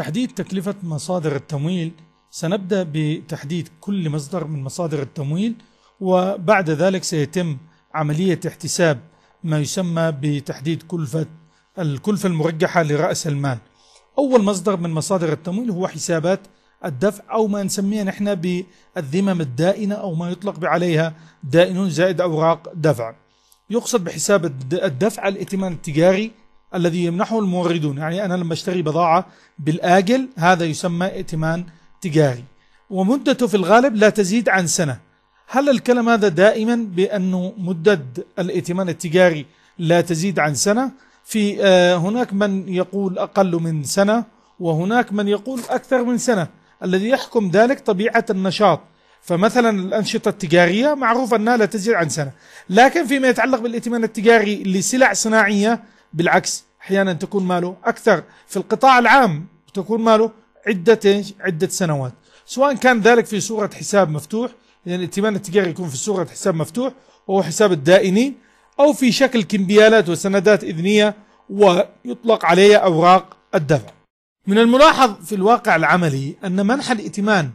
تحديد تكلفة مصادر التمويل سنبدأ بتحديد كل مصدر من مصادر التمويل وبعد ذلك سيتم عملية احتساب ما يسمى بتحديد كلفة الكلفة المرجحة لرأس المال أول مصدر من مصادر التمويل هو حسابات الدفع أو ما نسميها نحن بالذمم الدائنة أو ما يطلق عليها دائنون زائد أوراق دفع يقصد بحساب الدفع الائتمان التجاري الذي يمنحه الموردون يعني أنا لما اشتري بضاعة بالآجل هذا يسمى ائتمان تجاري ومدته في الغالب لا تزيد عن سنة هل الكلام هذا دائما بأنه مدة الائتمان التجاري لا تزيد عن سنة في آه، هناك من يقول أقل من سنة وهناك من يقول أكثر من سنة الذي يحكم ذلك طبيعة النشاط فمثلا الأنشطة التجارية معروف أنها لا تزيد عن سنة لكن فيما يتعلق بالائتمان التجاري لسلع صناعية بالعكس احيانا تكون ماله اكثر في القطاع العام تكون ماله عده ايش؟ عده سنوات سواء كان ذلك في صوره حساب مفتوح لان يعني الائتمان التجاري يكون في صوره حساب مفتوح وهو حساب الدائنين او في شكل كمبيالات وسندات اذنيه ويطلق عليها اوراق الدفع. من الملاحظ في الواقع العملي ان منح الائتمان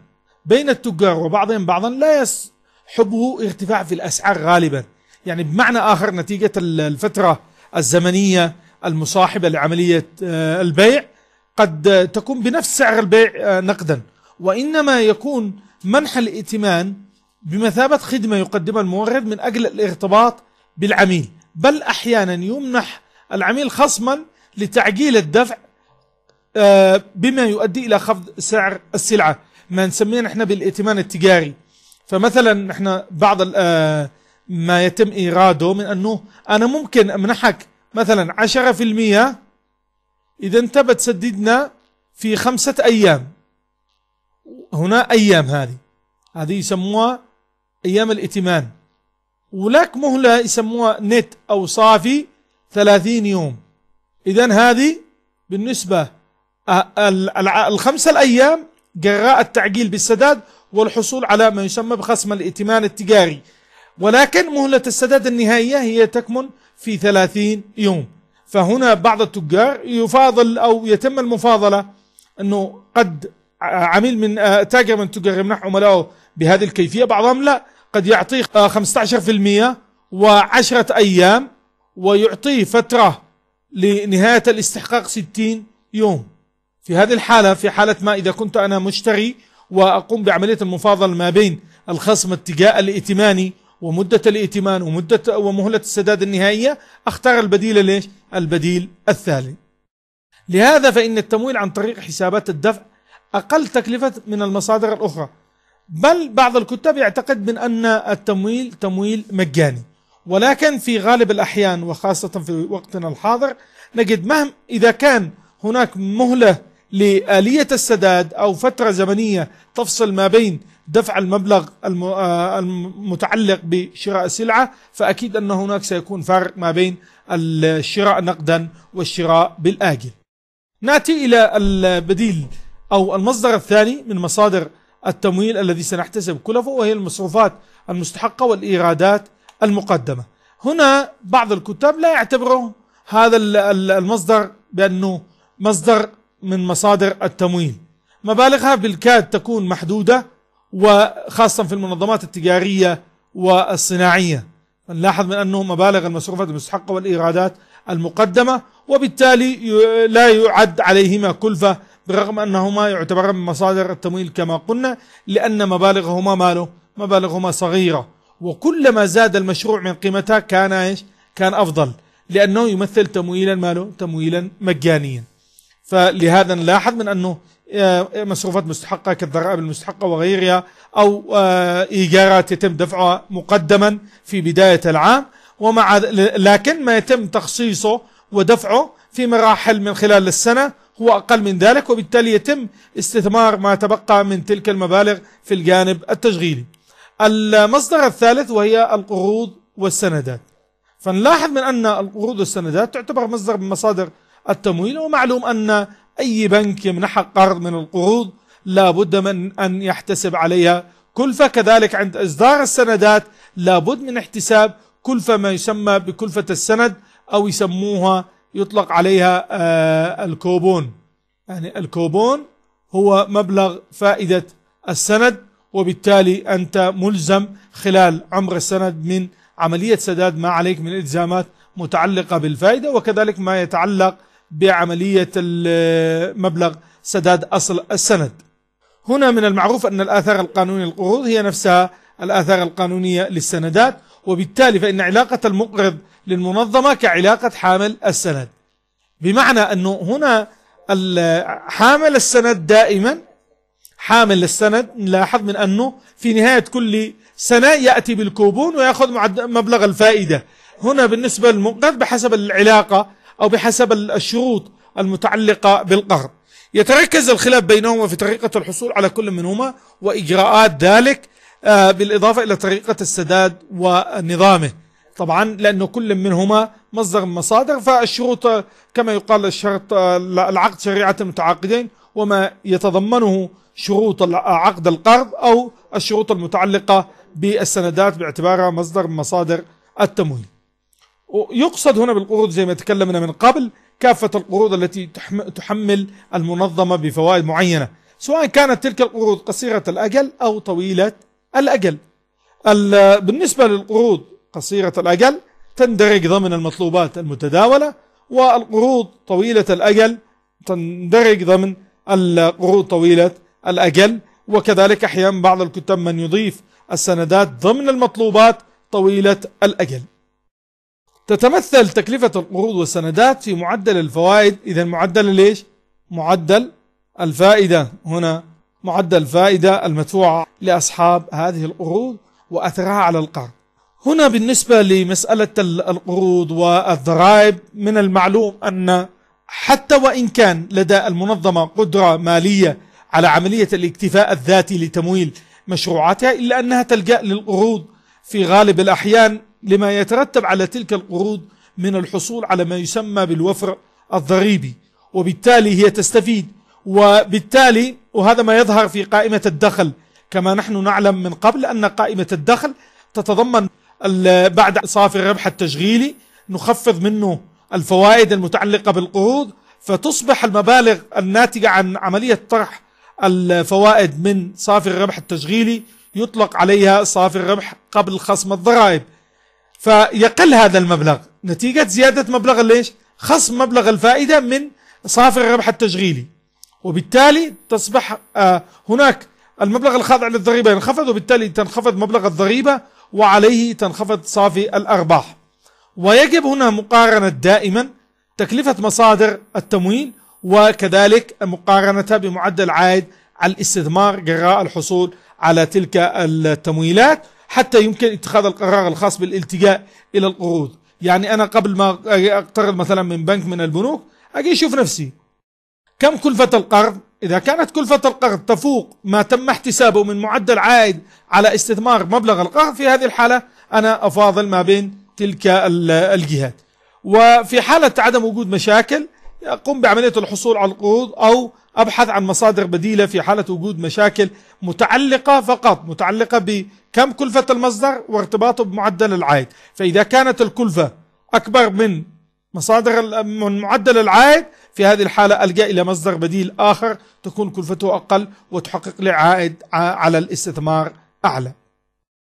بين التجار وبعضهم بعضا لا يصحبه ارتفاع في الاسعار غالبا، يعني بمعنى اخر نتيجه الفتره الزمنية المصاحبة لعملية آه، البيع قد تكون بنفس سعر البيع آه، نقدا وإنما يكون منح الائتمان بمثابة خدمة يقدمها المورد من أجل الارتباط بالعميل بل أحيانا يمنح العميل خصما لتعجيل الدفع آه، بما يؤدي إلى خفض سعر السلعة ما نسميه نحن بالائتمان التجاري فمثلا نحن بعض ما يتم إيراده من أنه أنا ممكن أمنحك مثلا 10% إذا أنت بتسددنا في خمسة أيام هنا أيام هذه هذه يسموها أيام الائتمان ولك مهلة يسموها نت أو صافي 30 يوم إذا هذه بالنسبة الخمسة الأيام جراء التعجيل بالسداد والحصول على ما يسمى بخصم الائتمان التجاري ولكن مهلة السداد النهائية هي تكمن في ثلاثين يوم فهنا بعض التجار يفاضل أو يتم المفاضلة أنه قد عميل من آه، تاجر من تجار يمنح عملائه بهذه الكيفية بعضهم لا قد يعطيه 15% آه، وعشرة أيام ويعطيه فترة لنهاية الاستحقاق 60 يوم في هذه الحالة في حالة ما إذا كنت أنا مشتري وأقوم بعملية المفاضلة ما بين الخصم التجاه الائتماني ومدة الائتمان ومدة ومهلة السداد النهائية اختار البديل ليش؟ البديل الثاني. لهذا فإن التمويل عن طريق حسابات الدفع أقل تكلفة من المصادر الأخرى بل بعض الكتاب يعتقد من أن التمويل تمويل مجاني ولكن في غالب الأحيان وخاصة في وقتنا الحاضر نجد مهم إذا كان هناك مهلة لآلية السداد أو فترة زمنية تفصل ما بين دفع المبلغ آه، المتعلق بشراء السلعة فأكيد أن هناك سيكون فارق ما بين الشراء نقدا والشراء بالآجل نأتي إلى البديل أو المصدر الثاني من مصادر التمويل الذي سنحتسب كلفه وهي المصروفات المستحقة والإيرادات المقدمة هنا بعض الكتاب لا يعتبره هذا المصدر بأنه مصدر من مصادر التموين مبالغها بالكاد تكون محدودة وخاصة في المنظمات التجارية والصناعية نلاحظ من أنه مبالغ المصروفات المستحقة والإيرادات المقدمة وبالتالي لا يعد عليهما كلفة برغم أنهما يعتبران من مصادر التمويل كما قلنا لأن مبالغهما ماله مبالغهما صغيرة وكلما زاد المشروع من قيمتها كان ايش؟ كان أفضل لأنه يمثل تمويلا ماله تمويلا مجانيا فلهذا نلاحظ من أنه آه، مصروفات مستحقة كالضرائب المستحقة وغيرها أو آه، إيجارات يتم دفعها مقدما في بداية العام ومع لكن ما يتم تخصيصه ودفعه في مراحل من خلال السنة هو أقل من ذلك وبالتالي يتم استثمار ما تبقى من تلك المبالغ في الجانب التشغيلي المصدر الثالث وهي القروض والسندات فنلاحظ من أن القروض والسندات تعتبر مصدر من مصادر التمويل ومعلوم أن أي بنك يمنحك قرض من القروض لابد من أن يحتسب عليها كلفة كذلك عند إصدار السندات لابد من احتساب كلفة ما يسمى بكلفة السند أو يسموها يطلق عليها آه، الكوبون يعني الكوبون هو مبلغ فائدة السند وبالتالي أنت ملزم خلال عمر السند من عملية سداد ما عليك من التزامات متعلقة بالفائدة وكذلك ما يتعلق بعملية مبلغ سداد أصل السند هنا من المعروف أن الآثار القانونية للقروض هي نفسها الآثار القانونية للسندات وبالتالي فإن علاقة المقرض للمنظمة كعلاقة حامل السند بمعنى أنه هنا حامل السند دائما حامل السند نلاحظ من أنه في نهاية كل سنة يأتي بالكوبون ويأخذ مبلغ الفائدة هنا بالنسبة للمقرض بحسب العلاقة أو بحسب الشروط المتعلقة بالقرض يتركز الخلاف بينهما في طريقة الحصول على كل منهما وإجراءات ذلك آه، بالإضافة إلى طريقة السداد ونظامه طبعا لأنه كل منهما مصدر من مصادر فالشروط آه، كما يقال الشرط آه، العقد شريعة المتعاقدين وما يتضمنه شروط عقد القرض أو الشروط المتعلقة بالسندات باعتبارها مصدر من مصادر التمويل يقصد هنا بالقروض زي ما تكلمنا من قبل كافة القروض التي تحمل المنظمة بفوائد معينة سواء كانت تلك القروض قصيرة الأجل أو طويلة الأجل بالنسبة للقروض قصيرة الأجل تندرج ضمن المطلوبات المتداولة والقروض طويلة الأجل تندرج ضمن القروض طويلة الأجل وكذلك أحيانا بعض الكتاب من يضيف السندات ضمن المطلوبات طويلة الأجل تتمثل تكلفة القروض والسندات في معدل الفوائد إذا معدل ليش معدل الفائدة هنا معدل الفائدة المدفوعة لأصحاب هذه القروض وأثرها على القرض هنا بالنسبة لمسألة القروض والضرائب من المعلوم أن حتى وإن كان لدى المنظمة قدرة مالية على عملية الاكتفاء الذاتي لتمويل مشروعاتها إلا أنها تلجأ للقروض في غالب الأحيان لما يترتب على تلك القروض من الحصول على ما يسمى بالوفر الضريبي وبالتالي هي تستفيد وبالتالي وهذا ما يظهر في قائمة الدخل كما نحن نعلم من قبل أن قائمة الدخل تتضمن بعد صافي الربح التشغيلي نخفض منه الفوائد المتعلقة بالقروض فتصبح المبالغ الناتجة عن عملية طرح الفوائد من صافي الربح التشغيلي يطلق عليها صافي الربح قبل خصم الضرائب فيقل هذا المبلغ نتيجة زيادة مبلغ ليش خصم مبلغ الفائدة من صافي الربح التشغيلي وبالتالي تصبح آه، هناك المبلغ الخاضع للضريبة ينخفض وبالتالي تنخفض مبلغ الضريبة وعليه تنخفض صافي الأرباح ويجب هنا مقارنة دائما تكلفة مصادر التمويل وكذلك مقارنتها بمعدل عائد على الاستثمار جراء الحصول على تلك التمويلات حتى يمكن اتخاذ القرار الخاص بالالتجاء الى القروض يعني انا قبل ما اقترض مثلا من بنك من البنوك اجي اشوف نفسي كم كلفة القرض اذا كانت كلفة القرض تفوق ما تم احتسابه من معدل عائد على استثمار مبلغ القرض في هذه الحالة انا افاضل ما بين تلك الجهات وفي حالة عدم وجود مشاكل أقوم بعملية الحصول على القروض أو أبحث عن مصادر بديلة في حالة وجود مشاكل متعلقة فقط متعلقة بكم كلفة المصدر وارتباطه بمعدل العائد فإذا كانت الكلفة أكبر من مصادر من معدل العائد في هذه الحالة ألجأ إلى مصدر بديل آخر تكون كلفته أقل وتحقق لي عائد على الاستثمار أعلى